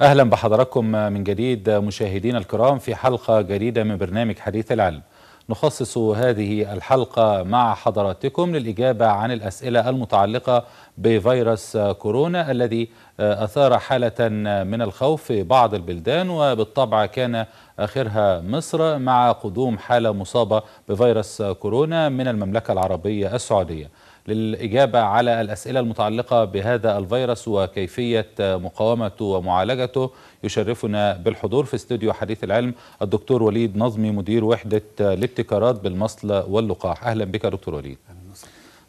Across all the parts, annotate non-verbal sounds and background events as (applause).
أهلا بحضراتكم من جديد مشاهدينا الكرام في حلقة جديدة من برنامج حديث العلم نخصص هذه الحلقة مع حضراتكم للإجابة عن الأسئلة المتعلقة بفيروس كورونا الذي آه، أثار حالة من الخوف في بعض البلدان وبالطبع كان آخرها مصر مع قدوم حالة مصابة بفيروس كورونا من المملكة العربية السعودية للإجابة على الأسئلة المتعلقة بهذا الفيروس وكيفية مقاومته ومعالجته يشرفنا بالحضور في استوديو حديث العلم الدكتور وليد نظمي مدير وحدة الابتكارات بالمصل واللقاح أهلا بك دكتور وليد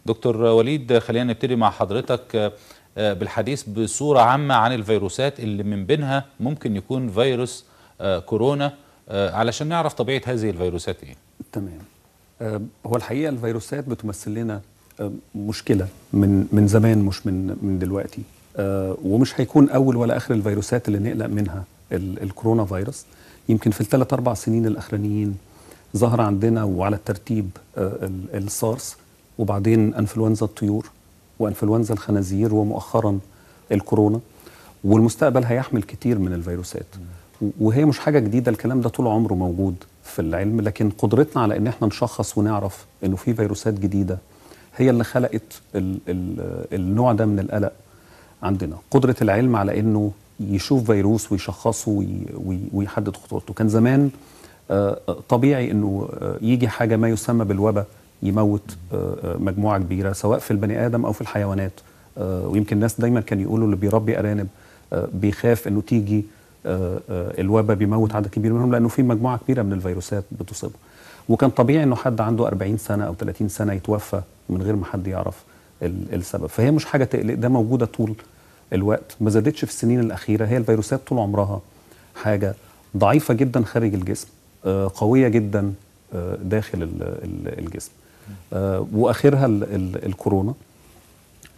دكتور وليد خلينا نبتدي مع حضرتك آه، بالحديث بصورة عامة عن الفيروسات اللي من بينها ممكن يكون فيروس آه، كورونا آه، علشان نعرف طبيعة هذه الفيروسات إيه تمام هو الحقيقة الفيروسات بتمثل لنا مشكله من من زمان مش من من دلوقتي آه، ومش هيكون اول ولا اخر الفيروسات اللي نقلق منها الكورونا فيروس يمكن في الثلاث اربع سنين الاخرانيين ظهر عندنا وعلى الترتيب آه، السارس وبعدين انفلونزا الطيور وانفلونزا الخنازير ومؤخرا الكورونا والمستقبل هيحمل كتير من الفيروسات وهي مش حاجه جديده الكلام ده طول عمره موجود في العلم لكن قدرتنا على ان احنا نشخص ونعرف انه في فيروسات جديده هي اللي خلقت الـ الـ النوع ده من القلق عندنا قدرة العلم على أنه يشوف فيروس ويشخصه ويحدد خطورته كان زمان آه، طبيعي أنه آه، يجي حاجة ما يسمى بالوباء يموت آه، مجموعة كبيرة سواء في البني آدم أو في الحيوانات ويمكن الناس دايما كان يقولوا اللي بيربي أرانب بيخاف أنه تيجي آه، آه، الوباء بيموت عدد كبير منهم لانه في مجموعه كبيره من الفيروسات بتصيبهم وكان طبيعي انه حد عنده 40 سنه او 30 سنه يتوفى من غير ما حد يعرف السبب فهي مش حاجه تقلق ده موجوده طول الوقت ما زادتش في السنين الاخيره هي الفيروسات طول عمرها حاجه ضعيفه جدا خارج الجسم آه، قويه جدا داخل الجسم واخرها الكورونا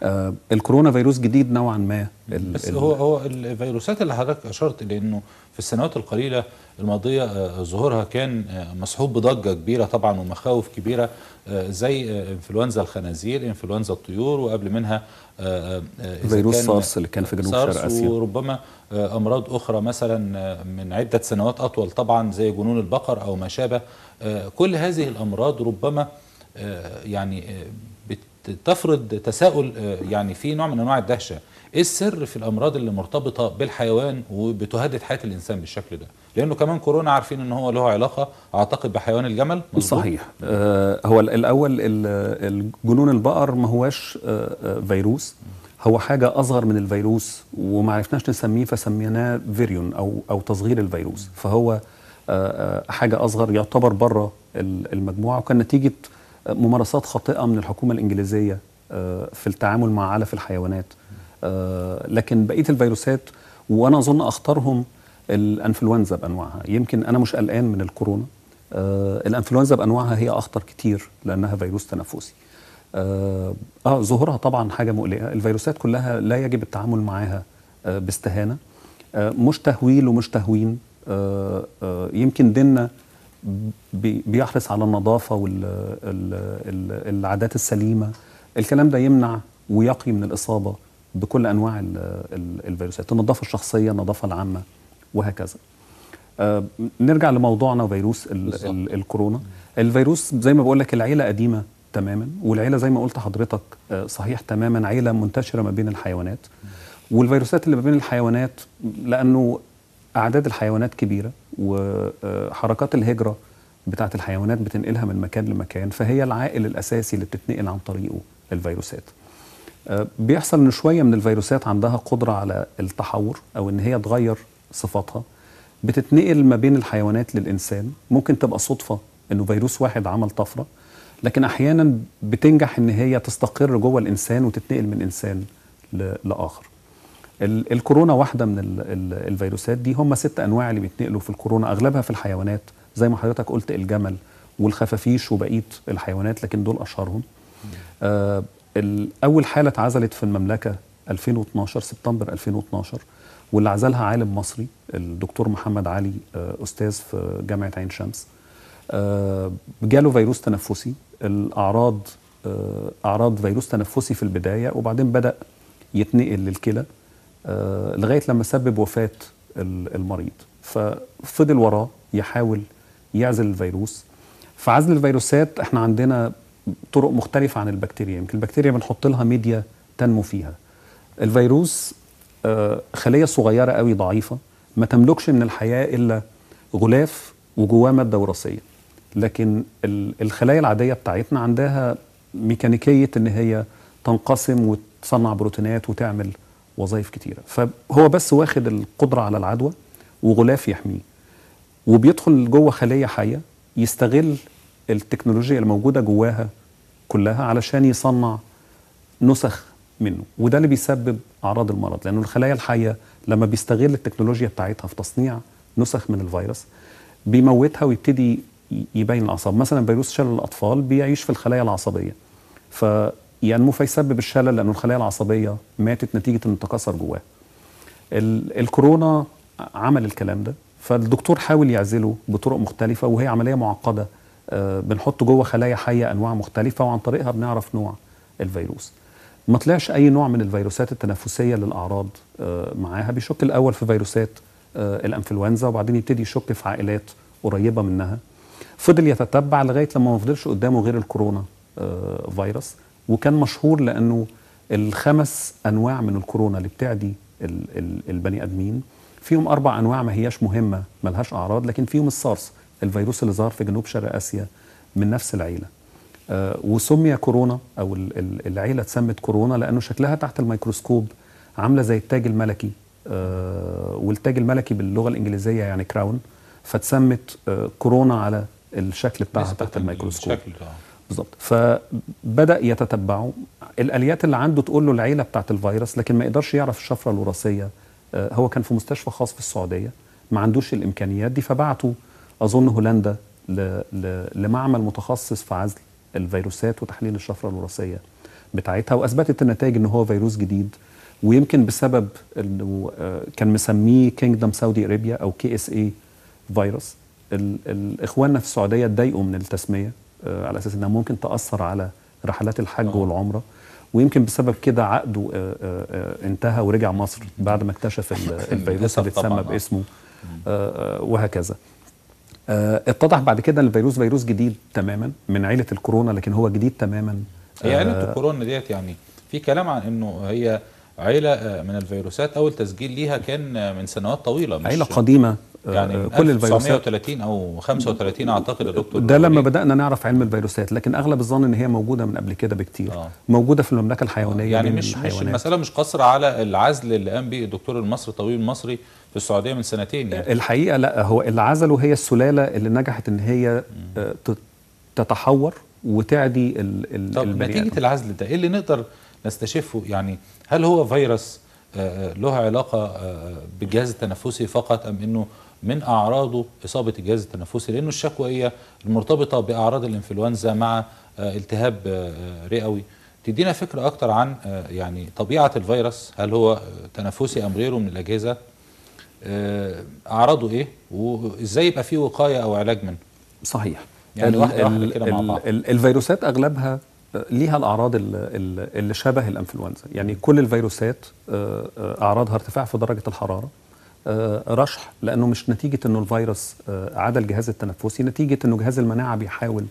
آه الكورونا فيروس جديد نوعا ما بس هو هو الفيروسات اللي حضرتك اشرت لانه في السنوات القليله الماضيه آه، ظهورها كان آه، مصحوب بضجه كبيره طبعا ومخاوف كبيره آه، زي انفلونزا الخنازير انفلونزا الطيور وقبل منها فيروس سارس اللي كان في جنوب شرق اسيا وربما امراض اخرى مثلا من عده سنوات اطول طبعا زي جنون البقر او ما شابه كل هذه الامراض ربما يعني تفرض تساؤل آه، يعني في نوع من انواع الدهشه ايه السر في الامراض اللي مرتبطه بالحيوان وبتهدد حياه الانسان بالشكل ده لانه كمان كورونا عارفين ان هو له علاقه اعتقد بحيوان الجمل مزبوط. صحيح آه، هو الاول الجنون البقر ما هواش آه، فيروس هو حاجة أصغر من الفيروس وما عرفناش نسميه فسميناه فيريون أو أو تصغير الفيروس فهو حاجة أصغر يعتبر بره المجموعة وكان نتيجة ممارسات خاطئه من الحكومه الانجليزيه آه، في التعامل مع علف الحيوانات آه، لكن بقيه الفيروسات وانا اظن اخطرهم الانفلونزا بانواعها يمكن انا مش قلقان من الكورونا آه، الانفلونزا بانواعها هي اخطر كتير لانها فيروس تنفسي اه ظهورها طبعا حاجه مقلقه الفيروسات كلها لا يجب التعامل معاها باستهانه مش تهويل ومش تهوين يمكن ديننا بيحرص على النظافه والعادات السليمه الكلام ده يمنع ويقي من الاصابه بكل انواع الفيروسات النظافه الشخصيه النظافه العامه وهكذا آه، نرجع لموضوعنا وفيروس الكورونا الفيروس زي ما بقول لك العيله قديمه تماما والعيله زي ما قلت حضرتك آه، صحيح تماما عيله منتشره ما بين الحيوانات والفيروسات اللي ما بين الحيوانات لانه اعداد الحيوانات كبيره وحركات الهجرة بتاعة الحيوانات بتنقلها من مكان لمكان فهي العائل الأساسي اللي بتتنقل عن طريقه الفيروسات آه، بيحصل ان شويه من الفيروسات عندها قدره على التحور او ان هي تغير صفاتها بتتنقل ما بين الحيوانات للانسان ممكن تبقى صدفه انه فيروس واحد عمل طفره لكن احيانا بتنجح ان هي تستقر جوه الانسان وتتنقل من انسان لاخر الكورونا واحده من الـ الـ الفيروسات دي هم ست انواع اللي بيتنقلوا في الكورونا اغلبها في الحيوانات زي ما حضرتك قلت الجمل والخفافيش وبقيه الحيوانات لكن دول اشهرهم آه اول حاله اتعزلت في المملكه 2012 سبتمبر 2012 واللي عزلها عالم مصري الدكتور محمد علي آه، استاذ في جامعه عين شمس آه، جاله فيروس تنفسي الاعراض آه، اعراض فيروس تنفسي في البدايه وبعدين بدا يتنقل للكلى آه، لغايه لما سبب وفاه المريض ففضل وراه يحاول يعزل الفيروس فعزل الفيروسات احنا عندنا طرق مختلفه عن البكتيريا يمكن البكتيريا بنحط لها ميديا تنمو فيها الفيروس آه، خليه صغيره قوي ضعيفه ما تملكش من الحياه الا غلاف وجواه ماده وراثيه لكن الخلايا العاديه بتاعتنا عندها ميكانيكيه ان هي تنقسم وتصنع بروتينات وتعمل وظائف كتيره فهو بس واخد القدره على العدوى وغلاف يحميه وبيدخل جوه خليه حيه يستغل التكنولوجيا الموجوده جواها كلها علشان يصنع نسخ منه وده اللي بيسبب اعراض المرض لانه الخلايا الحيه لما بيستغل التكنولوجيا بتاعتها في تصنيع نسخ من الفيروس بيموتها ويبتدي يبين الاعصاب مثلا فيروس شلل الاطفال بيعيش في الخلايا العصبيه ف ينمو يعني فيسبب الشلل لانه الخلايا العصبيه ماتت نتيجه انه تكسر جواه. الكورونا عمل الكلام ده فالدكتور حاول يعزله بطرق مختلفه وهي عمليه معقده آه، بنحط جوه خلايا حيه انواع مختلفه وعن طريقها بنعرف نوع الفيروس. ما طلعش اي نوع من الفيروسات التنفسيه للاعراض آه، معاها بيشك الاول في فيروسات آه، الانفلونزا وبعدين يبتدي يشك في عائلات قريبه منها. فضل يتتبع لغايه لما ما فضلش قدامه غير الكورونا فيروس وكان مشهور لانه الخمس انواع من الكورونا اللي بتعدي البني ادمين فيهم اربع انواع ما هياش مهمه ملهاش اعراض لكن فيهم السارس الفيروس اللي ظهر في جنوب شرق اسيا من نفس العيله آه وسمي كورونا او العيله اتسمت كورونا لانه شكلها تحت الميكروسكوب عامله زي التاج الملكي آه والتاج الملكي باللغه الانجليزيه يعني كراون فتسمت آه كورونا على الشكل بتاعها تحت الميكروسكوب الشكل. آه. بالظبط فبدا يتتبعه الاليات اللي عنده تقول له العيله بتاعه الفيروس لكن ما يقدرش يعرف الشفره الوراثيه آه، هو كان في مستشفى خاص في السعوديه ما عندوش الامكانيات دي فبعته اظن هولندا لمعمل متخصص في عزل الفيروسات وتحليل الشفره الوراثيه بتاعتها واثبتت النتائج ان هو فيروس جديد ويمكن بسبب انه آه، كان مسميه كينجدم سعودي اريبيا او كي اس اي فيروس الاخواننا في السعوديه اتضايقوا من التسميه آه، على اساس انها ممكن تاثر على رحلات الحج أوه. والعمره ويمكن بسبب كده عقده آه، آه، انتهى ورجع مصر بعد ما اكتشف (laughs) الفيروس اللي اتسمى باسمه وهكذا اتضح بعد كده ان الفيروس فيروس جديد تماما من عيله الكورونا لكن هو جديد تماما هي عيله الكورونا ديت يعني في كلام عن انه هي عيله من الفيروسات اول تسجيل ليها كان من سنوات طويله مش عيله قديمه آه، يعني كل الفيروسات 1930 او 35 اعتقد يا دكتور ده لما بدانا نعرف علم الفيروسات لكن اغلب الظن ان هي موجوده من قبل كده بكتير آه. موجوده في المملكه الحيوانيه يعني مش, مش المساله مش قصر على العزل اللي قام به الدكتور المصري الطبيب المصري في السعوديه من سنتين يعني. الحقيقه لا هو اللي عزله هي السلاله اللي نجحت ان هي آه، تتحور وتعدي ال طب نتيجه العزل ده ايه اللي نقدر نستشفه يعني هل هو فيروس آه، له علاقه بالجهاز التنفسي فقط ام انه من أعراضه إصابة الجهاز التنفسي لأنه الشكوى هي المرتبطة بأعراض الإنفلونزا مع آه، التهاب آه، آه، رئوي تدينا فكرة أكتر عن يعني طبيعة الفيروس هل هو تنفسي أم غيره من الأجهزة أعراضه إيه وإزاي يبقى فيه وقاية أو علاج منه صحيح يعني واحد الـ كده مع بعض الفيروسات أغلبها ليها الاعراض اللي شبه الانفلونزا يعني كل الفيروسات اعراضها ارتفاع في درجه الحراره آه، رشح لانه مش نتيجه انه الفيروس آه، عدا الجهاز التنفسي نتيجه انه جهاز المناعه بيحاول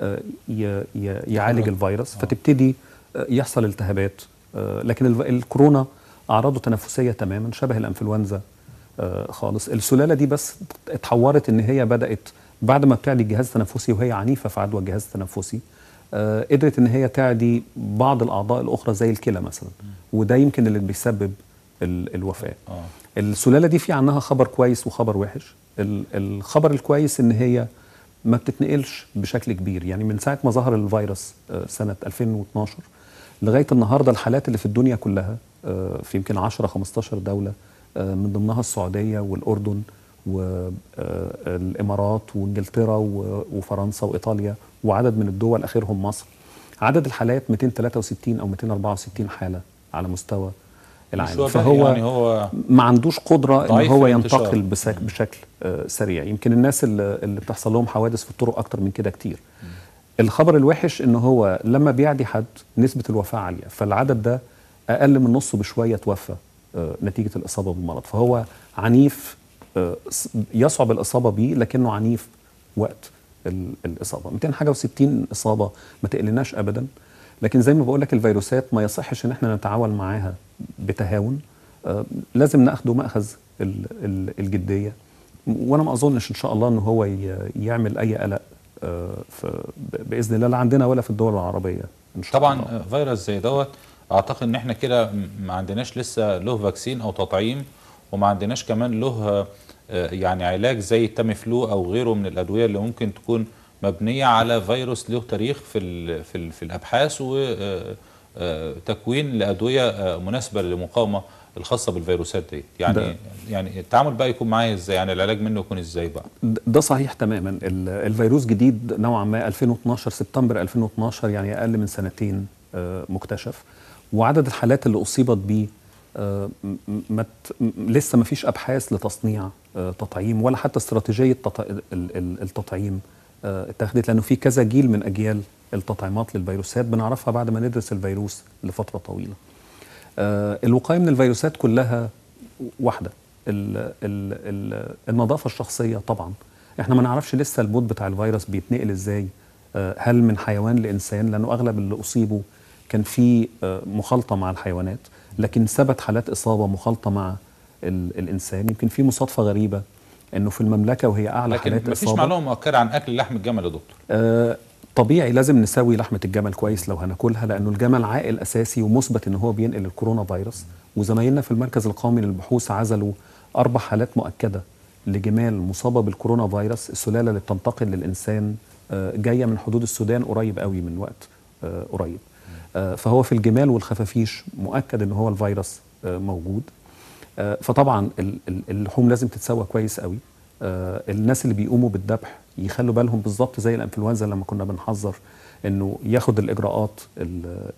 آه، يعالج الفيروس فتبتدي يحصل التهابات لكن الكورونا اعراضه تنفسيه تماما شبه الانفلونزا خالص السلاله دي بس اتحورت ان هي بدات بعد ما بتعدي الجهاز التنفسي وهي عنيفه في عدوى الجهاز التنفسي قدرت ان هي تعدي بعض الاعضاء الاخرى زي الكلى مثلا وده يمكن اللي بيسبب الوفاه السلاله دي في عنها خبر كويس وخبر وحش الخبر الكويس ان هي ما بتتنقلش بشكل كبير يعني من ساعه ما ظهر الفيروس آه، سنه 2012 لغايه النهارده الحالات اللي في الدنيا كلها آه، في يمكن 10 15 دوله آه، من ضمنها السعوديه والاردن والامارات وانجلترا وفرنسا وايطاليا وعدد من الدول اخرهم مصر عدد الحالات 263 او 264 حاله على مستوى العالم فهو يعني هو ما عندوش قدره ان هو ينتقل بشكل آه، سريع يمكن الناس اللي بتحصل لهم حوادث في الطرق اكتر من كده كتير الخبر الوحش ان هو لما بيعدي حد نسبه الوفاه عاليه فالعدد ده اقل من نصه بشويه توفى آه، نتيجه الاصابه بالمرض فهو عنيف آه، يصعب الاصابه بيه لكنه عنيف وقت الاصابه 260 اصابه ما تقلناش ابدا لكن زي ما بقول لك الفيروسات ما يصحش ان احنا نتعامل معاها بتهاون آه، لازم ناخده ماخذ الجديه وانا ما اظنش ان شاء الله ان هو يعمل اي قلق آه، باذن الله لا عندنا ولا في الدول العربيه إن شاء طبعا الله. فيروس زي دوت اعتقد ان احنا كده ما عندناش لسه له فاكسين او تطعيم وما عندناش كمان له آه، يعني علاج زي التاميفلو او غيره من الادويه اللي ممكن تكون مبنيه على فيروس له تاريخ في الـ في, الـ في الابحاث و تكوين لادويه آه، مناسبه للمقاومه الخاصه بالفيروسات دي يعني ده. يعني التعامل بقى يكون معايا ازاي يعني العلاج منه يكون ازاي بقى ده صحيح تماما الفيروس جديد نوعا ما 2012 سبتمبر 2012 يعني اقل من سنتين آه، مكتشف وعدد الحالات اللي اصيبت بيه آه، مت لسه ما فيش ابحاث لتصنيع تطعيم ولا حتى استراتيجيه التطعيم اتخذت لانه في كذا جيل من اجيال التطعيمات للفيروسات بنعرفها بعد ما ندرس الفيروس لفتره طويله. آه، الوقايه من الفيروسات كلها واحده النظافه الشخصيه طبعا احنا ما نعرفش لسه البوت بتاع الفيروس بيتنقل ازاي آه، هل من حيوان لانسان لانه اغلب اللي اصيبوا كان في آه، مخالطه مع الحيوانات لكن ثبت حالات اصابه مخالطه مع الانسان يمكن في مصادفه غريبه انه في المملكه وهي اعلى لكن حالات مفيش اصابه لكن مفيش معلومه مؤكده عن اكل لحم الجمل يا دكتور طبيعي لازم نسوي لحمه الجمل كويس لو هناكلها لانه الجمل عائل اساسي ومثبت ان هو بينقل الكورونا فيروس وزمايلنا في المركز القومي للبحوث عزلوا اربع حالات مؤكده لجمال مصابه بالكورونا فيروس السلاله اللي بتنتقل للانسان آه، جايه من حدود السودان قريب قوي من وقت آه، قريب آه، فهو في الجمال والخفافيش مؤكد ان هو الفيروس موجود فطبعا اللحوم لازم تتسوى كويس قوي آه، الناس اللي بيقوموا بالذبح يخلوا بالهم بالظبط زي الانفلونزا لما كنا بنحذر انه ياخد الاجراءات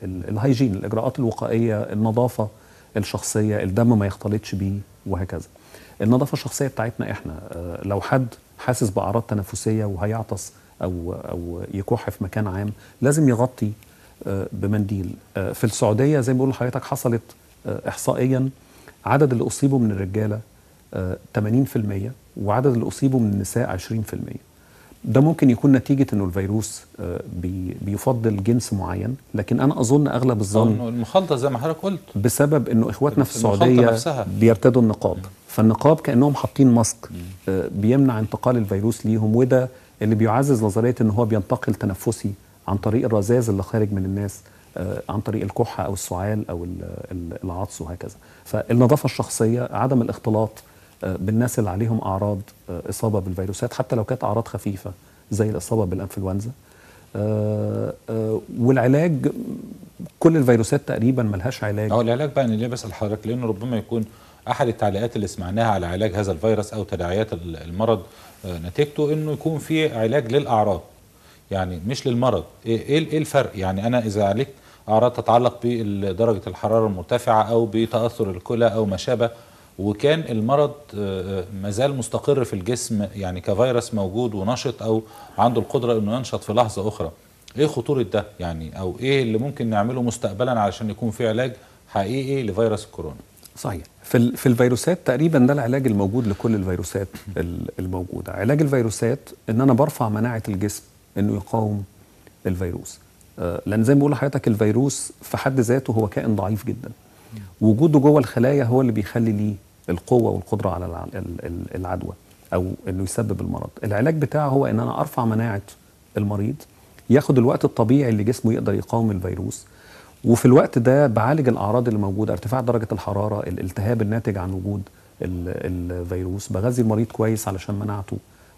الهايجين الاجراءات الوقائيه النظافه الشخصيه الدم ما يختلطش بيه وهكذا النظافه الشخصيه بتاعتنا احنا آه، لو حد حاسس باعراض تنفسيه وهيعطس او او يكح في مكان عام لازم يغطي آه، بمنديل في السعوديه زي ما بقول لحضرتك حصلت احصائيا عدد اللي اصيبوا من الرجاله 80% آه، وعدد اللي اصيبوا من النساء 20% ده ممكن يكون نتيجة انه الفيروس آه، بيفضل جنس معين لكن انا اظن اغلب الظن المخلطة زي ما حضرتك قلت بسبب انه اخواتنا في السعودية نفسها. بيرتدوا النقاب فالنقاب كانهم حاطين ماسك آه، بيمنع انتقال الفيروس ليهم وده اللي بيعزز نظرية ان هو بينتقل تنفسي عن طريق الرذاذ اللي خارج من الناس عن طريق الكحة او السعال او العطس وهكذا فالنظافة الشخصية عدم الاختلاط آه، بالناس اللي عليهم اعراض آه، اصابه بالفيروسات حتى لو كانت اعراض خفيفه زي الاصابه بالانفلونزا آه، والعلاج كل الفيروسات تقريبا ملهاش علاج اه العلاج بقى اللي ليه بسال حضرتك لانه ربما يكون احد التعليقات اللي سمعناها على علاج هذا الفيروس او تداعيات المرض نتيجته انه يكون في علاج للاعراض يعني مش للمرض ايه ايه, إيه الفرق يعني انا اذا عالجت اعراض تتعلق بدرجه الحراره المرتفعه او بتاثر الكلى او ما شابه وكان المرض آه، آه، مازال مستقر في الجسم يعني كفيروس موجود ونشط او عنده القدره انه ينشط في لحظه اخرى ايه خطوره ده يعني او ايه اللي ممكن نعمله مستقبلا علشان يكون في علاج حقيقي لفيروس الكورونا صحيح في في الفيروسات تقريبا ده العلاج الموجود لكل الفيروسات الموجوده علاج الفيروسات ان انا برفع مناعه الجسم انه يقاوم الفيروس آه، لان زي ما بقول لحضرتك الفيروس في حد ذاته هو كائن ضعيف جدا وجوده جوه الخلايا هو اللي بيخلي ليه القوه والقدره على العدوى او انه يسبب المرض العلاج بتاعه هو ان انا ارفع مناعه المريض ياخد الوقت الطبيعي اللي جسمه يقدر يقاوم الفيروس وفي الوقت ده بعالج الاعراض اللي موجوده ارتفاع درجه الحراره الالتهاب الناتج عن وجود الفيروس بغذي المريض كويس علشان مناعته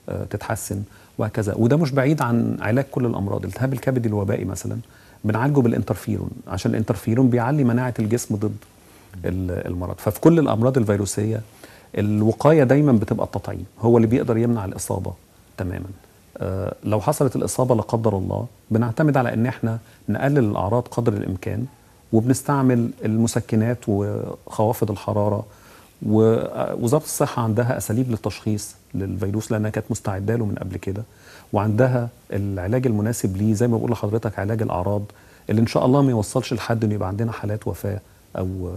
آه، تتحسن وهكذا وده مش بعيد عن علاج كل الامراض التهاب الكبد الوبائي مثلا بنعالجه بالانترفيرون عشان الانترفيرون بيعلي مناعه الجسم ضد المرض ففي كل الامراض الفيروسيه الوقايه دايما بتبقى التطعيم هو اللي بيقدر يمنع الاصابه تماما آه، لو حصلت الاصابه لا قدر الله بنعتمد على ان احنا نقلل الاعراض قدر الامكان وبنستعمل المسكنات وخوافض الحراره ووزاره الصحه عندها اساليب للتشخيص للفيروس لانها كانت مستعده له من قبل كده وعندها العلاج المناسب ليه زي ما بقول لحضرتك علاج الاعراض اللي ان شاء الله ما يوصلش لحد انه يبقى عندنا حالات وفاه او